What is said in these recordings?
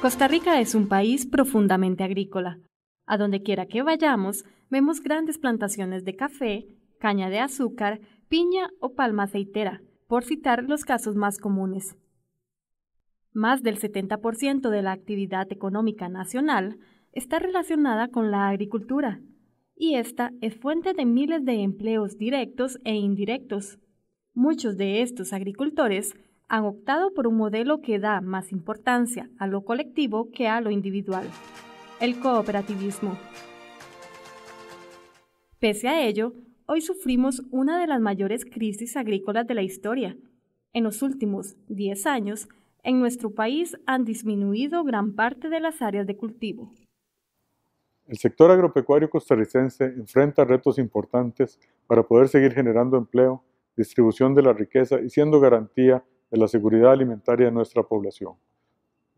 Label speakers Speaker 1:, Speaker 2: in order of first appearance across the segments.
Speaker 1: Costa Rica es un país profundamente agrícola. A donde quiera que vayamos, vemos grandes plantaciones de café, caña de azúcar, piña o palma aceitera, por citar los casos más comunes. Más del 70% de la actividad económica nacional está relacionada con la agricultura, y esta es fuente de miles de empleos directos e indirectos. Muchos de estos agricultores han optado por un modelo que da más importancia a lo colectivo que a lo individual, el cooperativismo. Pese a ello, hoy sufrimos una de las mayores crisis agrícolas de la historia. En los últimos 10 años, en nuestro país han disminuido gran parte de las áreas de cultivo.
Speaker 2: El sector agropecuario costarricense enfrenta retos importantes para poder seguir generando empleo, distribución de la riqueza y siendo garantía de la seguridad alimentaria de nuestra población.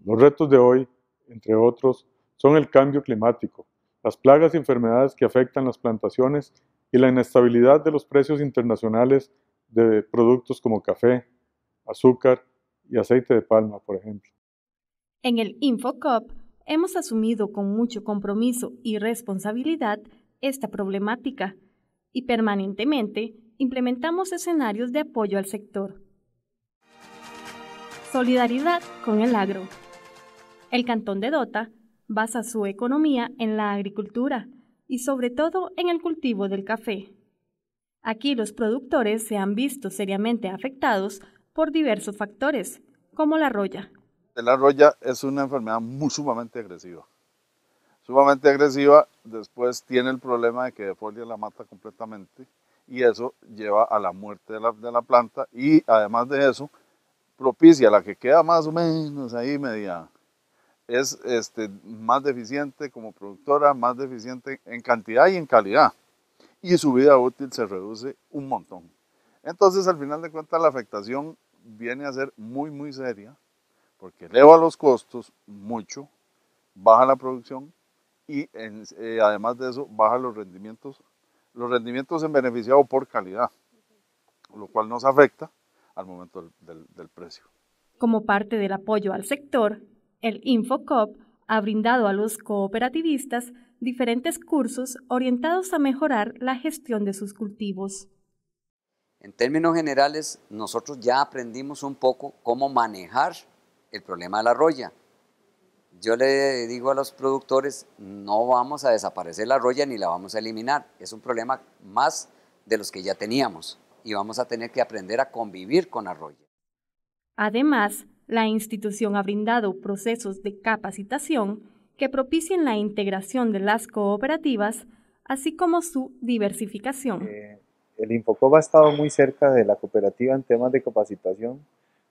Speaker 2: Los retos de hoy, entre otros, son el cambio climático, las plagas y enfermedades que afectan las plantaciones y la inestabilidad de los precios internacionales de productos como café, azúcar y aceite de palma, por ejemplo.
Speaker 1: En el InfoCop hemos asumido con mucho compromiso y responsabilidad esta problemática y permanentemente implementamos escenarios de apoyo al sector Solidaridad con el agro. El Cantón de Dota basa su economía en la agricultura y sobre todo en el cultivo del café. Aquí los productores se han visto seriamente afectados por diversos factores, como la arroya.
Speaker 2: La arroya es una enfermedad muy, sumamente agresiva. Sumamente agresiva, después tiene el problema de que defolia la mata completamente y eso lleva a la muerte de la planta y además de eso, propicia, la que queda más o menos ahí media, es este, más deficiente como productora, más deficiente en cantidad y en calidad. Y su vida útil se reduce un montón. Entonces, al final de cuentas, la afectación viene a ser muy, muy seria, porque eleva los costos mucho, baja la producción y eh, además de eso, baja los rendimientos, los rendimientos en beneficiado por calidad, lo cual nos afecta al momento del, precio.
Speaker 1: Como parte del apoyo al sector, el Infocop ha brindado a los cooperativistas diferentes cursos orientados a mejorar la gestión de sus cultivos.
Speaker 3: En términos generales, nosotros ya aprendimos un poco cómo manejar el problema de la roya. Yo le digo a los productores, no vamos a desaparecer la roya ni la vamos a eliminar, es un problema más de los que ya teníamos y vamos a tener que aprender a convivir con Arroyo.
Speaker 1: Además, la institución ha brindado procesos de capacitación que propicien la integración de las cooperativas, así como su diversificación. Eh,
Speaker 3: el Infocop ha estado muy cerca de la cooperativa en temas de capacitación.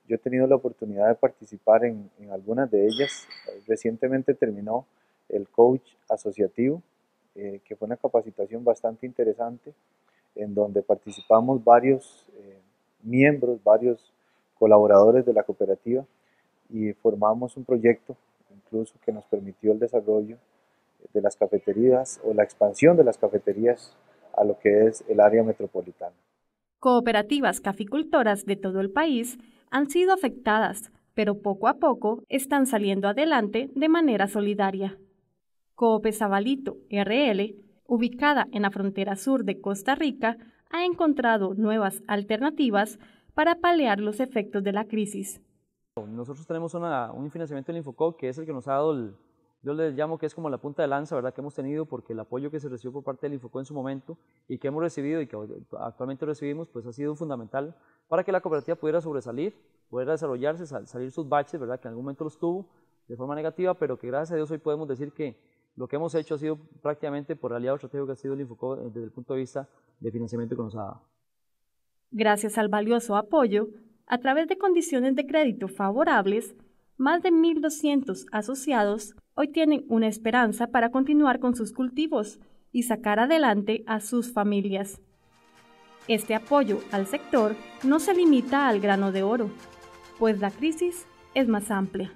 Speaker 3: Yo he tenido la oportunidad de participar en, algunas de ellas. Recientemente terminó el coach asociativo, eh, que fue una capacitación bastante interesante en donde participamos varios eh, miembros, varios colaboradores de la cooperativa y formamos un proyecto incluso que nos permitió el desarrollo de las cafeterías o la expansión de las cafeterías a lo que es el área metropolitana.
Speaker 1: Cooperativas caficultoras de todo el país han sido afectadas, pero poco a poco están saliendo adelante de manera solidaria. Coope RL ubicada en la frontera sur de Costa Rica, ha encontrado nuevas alternativas para paliar los efectos de la crisis. Nosotros tenemos un financiamiento del Infocop que es el que nos
Speaker 3: ha dado, yo le llamo que es como la punta de lanza ¿verdad? que hemos tenido porque el apoyo que se recibió por parte del Infocop en su
Speaker 1: momento y que hemos recibido y que actualmente recibimos pues ha sido fundamental para que la cooperativa pudiera sobresalir, pudiera desarrollarse, salir sus baches ¿verdad? que en algún momento los tuvo de forma negativa, pero que gracias a Dios hoy podemos decir que lo que hemos hecho ha sido prácticamente por aliado estratégico que ha sido el Infocó eh, desde el punto de vista
Speaker 3: de financiamiento y nos
Speaker 1: Gracias al valioso apoyo, a través de condiciones de crédito favorables, más de 1.200 asociados hoy tienen una esperanza para continuar con sus cultivos y sacar adelante a sus familias. Este apoyo al sector no se limita al grano de oro, pues la crisis es más amplia.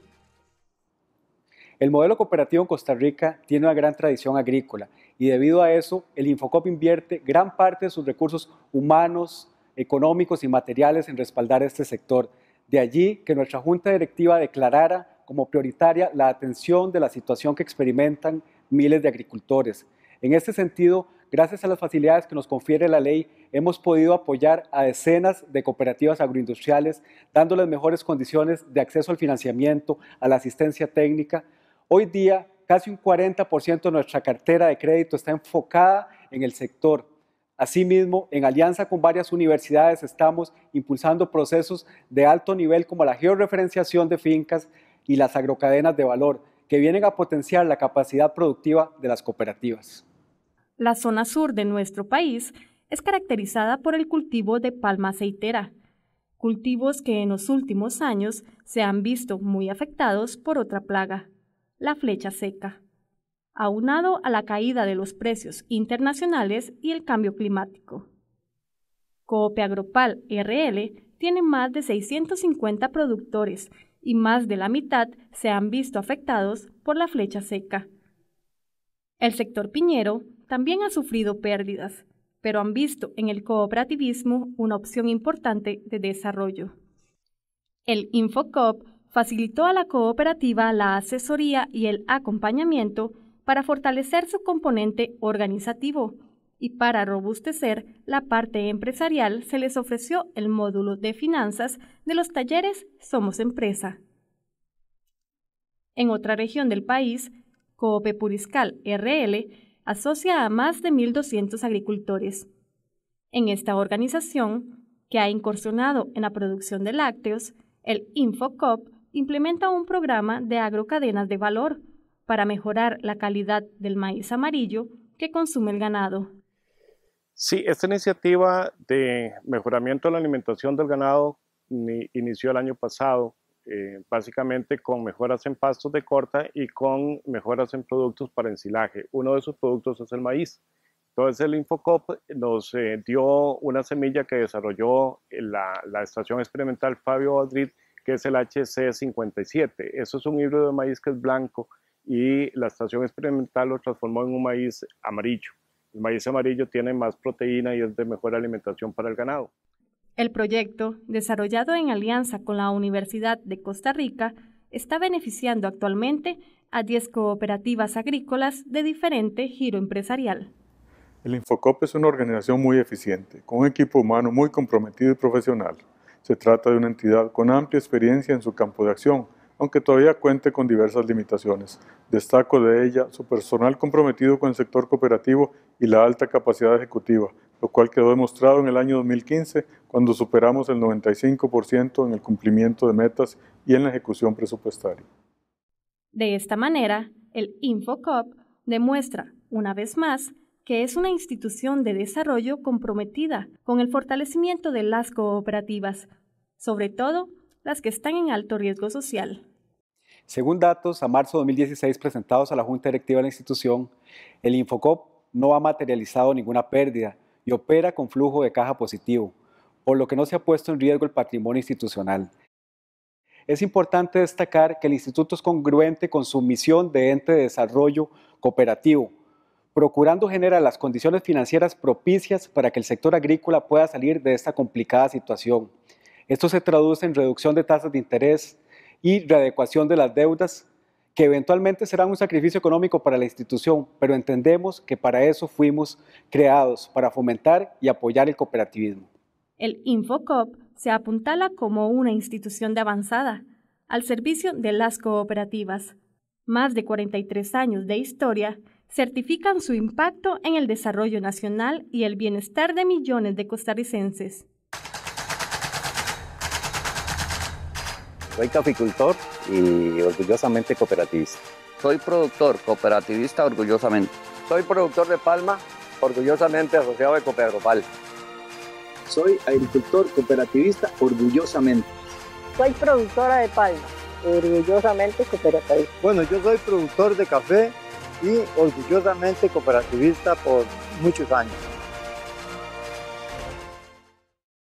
Speaker 3: El modelo cooperativo en Costa Rica tiene una gran tradición agrícola y debido a eso el Infocop invierte gran parte de sus recursos humanos, económicos y materiales en respaldar este sector. De allí que nuestra Junta Directiva declarara como prioritaria la atención de la situación que experimentan miles de agricultores. En este sentido, gracias a las facilidades que nos confiere la ley, hemos podido apoyar a decenas de cooperativas agroindustriales, dándoles mejores condiciones de acceso al financiamiento, a la asistencia técnica, Hoy día, casi un 40% de nuestra cartera de crédito está enfocada en el sector. Asimismo, en alianza con varias universidades estamos impulsando procesos de alto nivel como la georreferenciación de fincas y las agrocadenas de valor, que vienen a potenciar la capacidad productiva de las cooperativas.
Speaker 1: La zona sur de nuestro país es caracterizada por el cultivo de palma aceitera, cultivos que en los últimos años se han visto muy afectados por otra plaga, la flecha seca, aunado a la caída de los precios internacionales y el cambio climático. Coopia Agropal RL tiene más de 650 productores y más de la mitad se han visto afectados por la flecha seca. El sector piñero también ha sufrido pérdidas, pero han visto en el cooperativismo una opción importante de desarrollo. El Infocop facilitó a la cooperativa la asesoría y el acompañamiento para fortalecer su componente organizativo y para robustecer la parte empresarial se les ofreció el módulo de finanzas de los talleres Somos Empresa. En otra región del país, Coope Puriscal RL asocia a más de 1.200 agricultores. En esta organización, que ha incursionado en la producción de lácteos, el InfoCop implementa un programa de agrocadenas de valor para mejorar la calidad del maíz amarillo que consume el ganado.
Speaker 3: Sí, esta iniciativa de mejoramiento de la alimentación del ganado inició el año pasado, eh, básicamente con mejoras en pastos de corta y con mejoras en productos para ensilaje. Uno de esos productos es el maíz. Entonces el Infocop nos eh, dio una semilla que desarrolló la, la estación experimental Fabio Madrid que es el HC57. Eso es un híbrido de maíz que es blanco y la estación experimental lo transformó en un maíz amarillo. El maíz amarillo tiene más proteína y es de mejor alimentación para el ganado.
Speaker 1: El proyecto, desarrollado en alianza con la Universidad de Costa Rica, está beneficiando actualmente a 10 cooperativas agrícolas de diferente giro empresarial.
Speaker 2: El Infocop es una organización muy eficiente, con un equipo humano muy comprometido y profesional, se trata de una entidad con amplia experiencia en su campo de acción, aunque todavía cuente con diversas limitaciones. Destaco de ella su personal comprometido con el sector cooperativo y la alta capacidad ejecutiva, lo cual quedó demostrado en el año 2015 cuando superamos el 95% en el cumplimiento de metas y en la ejecución presupuestaria.
Speaker 1: De esta manera, el InfoCop demuestra, una vez más, que es una institución de desarrollo comprometida con el fortalecimiento de las cooperativas, sobre todo las que están en alto riesgo social.
Speaker 3: Según datos a marzo de 2016 presentados a la Junta Directiva de la institución, el Infocop no ha materializado ninguna pérdida y opera con flujo de caja positivo, por lo que no se ha puesto en riesgo el patrimonio institucional. Es importante destacar que el instituto es congruente con su misión de ente de desarrollo cooperativo, procurando generar las condiciones financieras propicias para que el sector agrícola pueda salir de esta complicada situación. Esto se traduce en reducción de tasas de interés y readecuación de las deudas, que eventualmente serán un sacrificio económico para la institución, pero entendemos que para eso fuimos creados, para fomentar y apoyar el cooperativismo.
Speaker 1: El Infocop se apuntala como una institución de avanzada, al servicio de las cooperativas. Más de 43 años de historia certifican su impacto en el desarrollo nacional y el bienestar de millones de costarricenses.
Speaker 3: Soy caficultor y orgullosamente cooperativista.
Speaker 1: Soy productor, cooperativista orgullosamente.
Speaker 3: Soy productor de palma, orgullosamente asociado de Copedropal. Soy agricultor cooperativista orgullosamente.
Speaker 1: Soy productora de palma, orgullosamente cooperativista. Bueno, yo soy
Speaker 3: productor de café y orgullosamente cooperativista por muchos años.